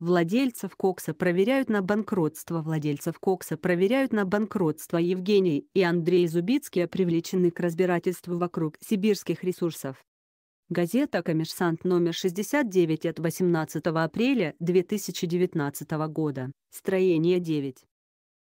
Владельцев Кокса проверяют на банкротство. Владельцев Кокса проверяют на банкротство. Евгений и Андрей Зубицкие привлечены к разбирательству вокруг сибирских ресурсов. Газета «Коммерсант» номер 69 от 18 апреля 2019 года. Строение 9.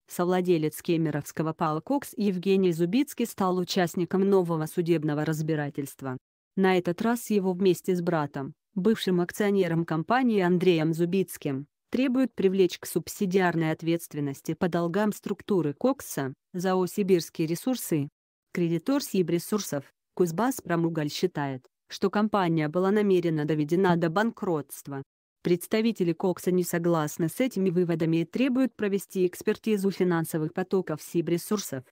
Совладелец Кемеровского ПАО «Кокс» Евгений Зубицкий стал участником нового судебного разбирательства. На этот раз его вместе с братом, бывшим акционером компании Андреем Зубицким, требует привлечь к субсидиарной ответственности по долгам структуры Кокса, ЗАО «Сибирские ресурсы». Кредитор Сибресурсов, Кузбасс-Промуголь считает, что компания была намеренно доведена до банкротства. Представители Кокса не согласны с этими выводами и требуют провести экспертизу финансовых потоков Сибресурсов.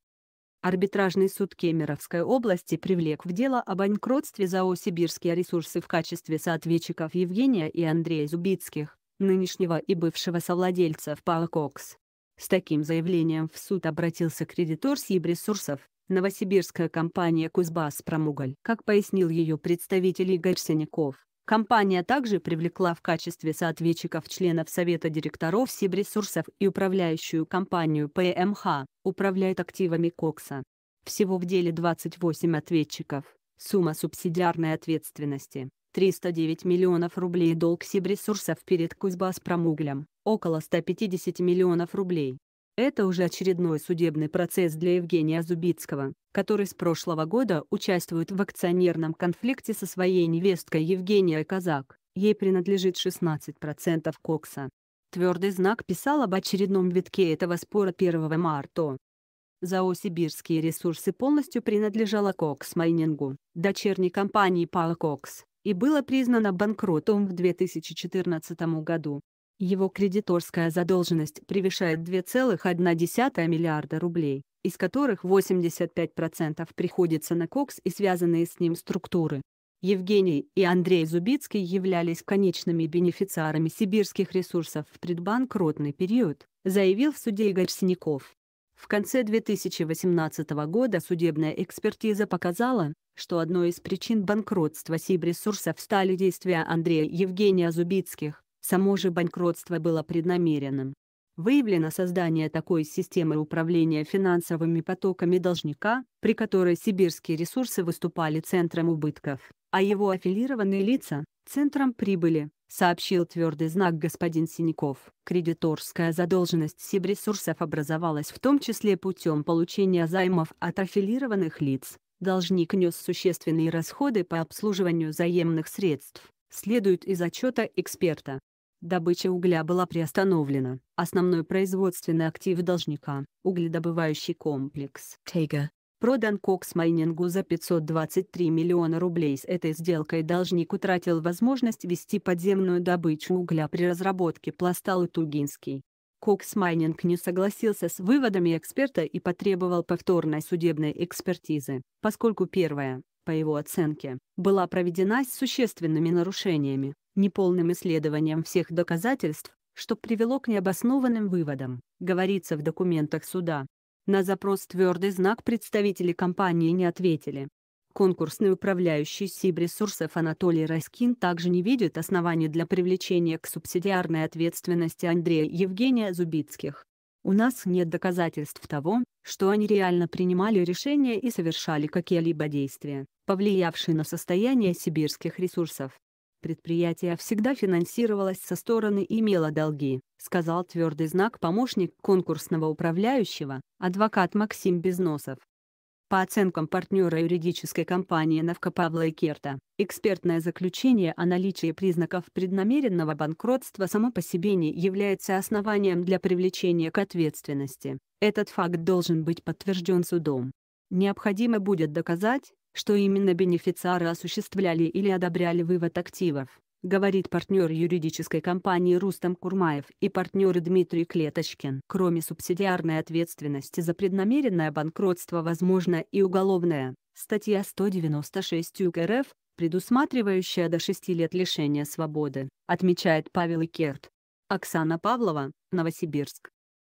Арбитражный суд Кемеровской области привлек в дело о банкротстве ЗАО «Сибирские ресурсы» в качестве соответчиков Евгения и Андрея Зубицких, нынешнего и бывшего совладельцев ПАО «Кокс». С таким заявлением в суд обратился кредитор «Сибресурсов», новосибирская компания «Кузбасс Промуголь», как пояснил ее представитель Игорь Синяков. Компания также привлекла в качестве соответчиков членов Совета директоров Сибресурсов и управляющую компанию ПМХ, управляет активами Кокса. Всего в деле 28 ответчиков. Сумма субсидиарной ответственности – 309 миллионов рублей долг Сибресурсов перед Кузбасс-Промуглем, около 150 миллионов рублей. Это уже очередной судебный процесс для Евгения Зубицкого, который с прошлого года участвует в акционерном конфликте со своей невесткой Евгенией Казак. Ей принадлежит 16% кокса. Твердый знак писал об очередном витке этого спора 1 марта. ЗАО «Сибирские ресурсы» полностью принадлежало Кокс Майнингу, дочерней компании Пала Кокс, и было признано банкротом в 2014 году. Его кредиторская задолженность превышает 2,1 миллиарда рублей, из которых 85% приходится на КОКС и связанные с ним структуры. Евгений и Андрей Зубицкий являлись конечными бенефициарами сибирских ресурсов в предбанкротный период, заявил в суде Игорь Синяков. В конце 2018 года судебная экспертиза показала, что одной из причин банкротства Сибресурсов стали действия Андрея Евгения Зубицких, Само же банкротство было преднамеренным. Выявлено создание такой системы управления финансовыми потоками должника, при которой сибирские ресурсы выступали центром убытков, а его аффилированные лица – центром прибыли, сообщил твердый знак господин Синяков. Кредиторская задолженность Сибресурсов образовалась в том числе путем получения займов от аффилированных лиц. Должник нес существенные расходы по обслуживанию заемных средств, следует из отчета эксперта. Добыча угля была приостановлена. Основной производственный актив должника – угледобывающий комплекс «Тейга» продан Кокс Майнингу за 523 миллиона рублей. С этой сделкой должник утратил возможность вести подземную добычу угля при разработке пласта Лутугинский. Кокс Майнинг не согласился с выводами эксперта и потребовал повторной судебной экспертизы, поскольку первая, по его оценке, была проведена с существенными нарушениями неполным исследованием всех доказательств, что привело к необоснованным выводам, говорится в документах суда. На запрос «Твердый знак» представители компании не ответили. Конкурсный управляющий СИБ-ресурсов Анатолий Раскин также не видит оснований для привлечения к субсидиарной ответственности Андрея Евгения Зубицких. У нас нет доказательств того, что они реально принимали решения и совершали какие-либо действия, повлиявшие на состояние сибирских ресурсов. Предприятие всегда финансировалось со стороны и имело долги, сказал твердый знак помощник конкурсного управляющего, адвокат Максим Безносов. По оценкам партнера юридической компании Навка Павла Экерта, экспертное заключение о наличии признаков преднамеренного банкротства само по себе не является основанием для привлечения к ответственности. Этот факт должен быть подтвержден судом. Необходимо будет доказать, что именно бенефициары осуществляли или одобряли вывод активов, говорит партнер юридической компании Рустам Курмаев и партнер Дмитрий Клеточкин. Кроме субсидиарной ответственности за преднамеренное банкротство возможно и уголовное. Статья 196 УК РФ, предусматривающая до 6 лет лишения свободы, отмечает Павел Икерт. Оксана Павлова, Новосибирск.